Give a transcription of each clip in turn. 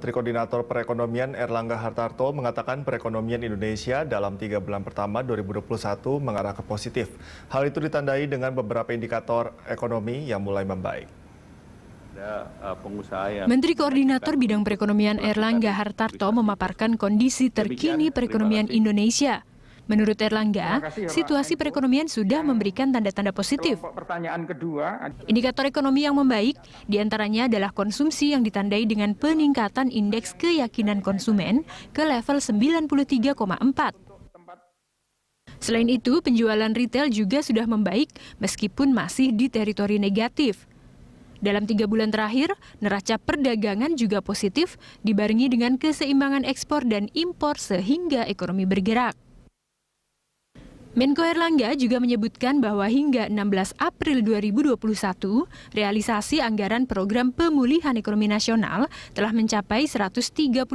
Menteri Koordinator Perekonomian Erlangga Hartarto mengatakan perekonomian Indonesia dalam tiga bulan pertama 2021 mengarah ke positif. Hal itu ditandai dengan beberapa indikator ekonomi yang mulai membaik. Eh, Menteri Koordinator Bidang Perekonomian Erlangga Hartarto memaparkan kondisi terkini perekonomian Indonesia. Menurut Erlangga, kasih, situasi perekonomian sudah memberikan tanda-tanda positif. Pertanyaan kedua, indikator ekonomi yang membaik diantaranya adalah konsumsi yang ditandai dengan peningkatan indeks keyakinan konsumen ke level 93,4. Selain itu, penjualan retail juga sudah membaik meskipun masih di teritori negatif. Dalam tiga bulan terakhir, neraca perdagangan juga positif, dibarengi dengan keseimbangan ekspor dan impor sehingga ekonomi bergerak. Menko Erlangga juga menyebutkan bahwa hingga 16 April 2021, realisasi anggaran program pemulihan ekonomi nasional telah mencapai 134,07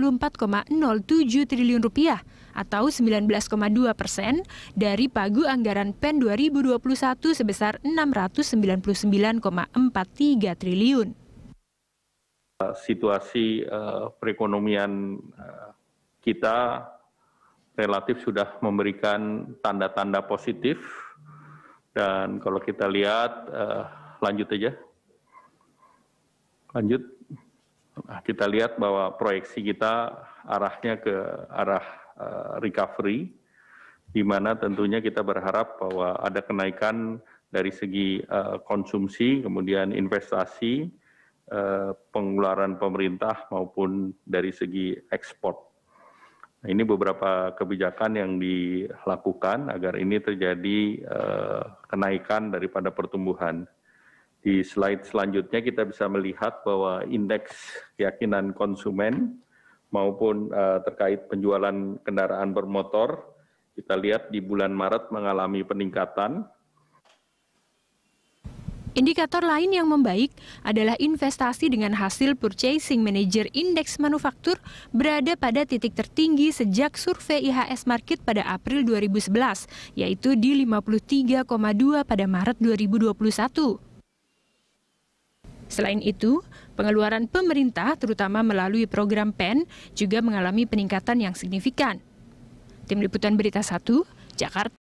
triliun rupiah atau 19,2 persen dari pagu anggaran PEN 2021 sebesar 699,43 triliun. Situasi uh, perekonomian uh, kita relatif sudah memberikan tanda-tanda positif dan kalau kita lihat uh, lanjut aja lanjut nah, kita lihat bahwa proyeksi kita arahnya ke arah uh, recovery di mana tentunya kita berharap bahwa ada kenaikan dari segi uh, konsumsi kemudian investasi uh, pengeluaran pemerintah maupun dari segi ekspor Nah, ini beberapa kebijakan yang dilakukan agar ini terjadi eh, kenaikan daripada pertumbuhan. Di slide selanjutnya kita bisa melihat bahwa indeks keyakinan konsumen maupun eh, terkait penjualan kendaraan bermotor kita lihat di bulan Maret mengalami peningkatan Indikator lain yang membaik adalah investasi dengan hasil Purchasing Manager Index Manufaktur berada pada titik tertinggi sejak survei IHS Market pada April 2011, yaitu di 53,2 pada Maret 2021. Selain itu, pengeluaran pemerintah terutama melalui program PEN juga mengalami peningkatan yang signifikan. Tim Liputan Berita 1, Jakarta.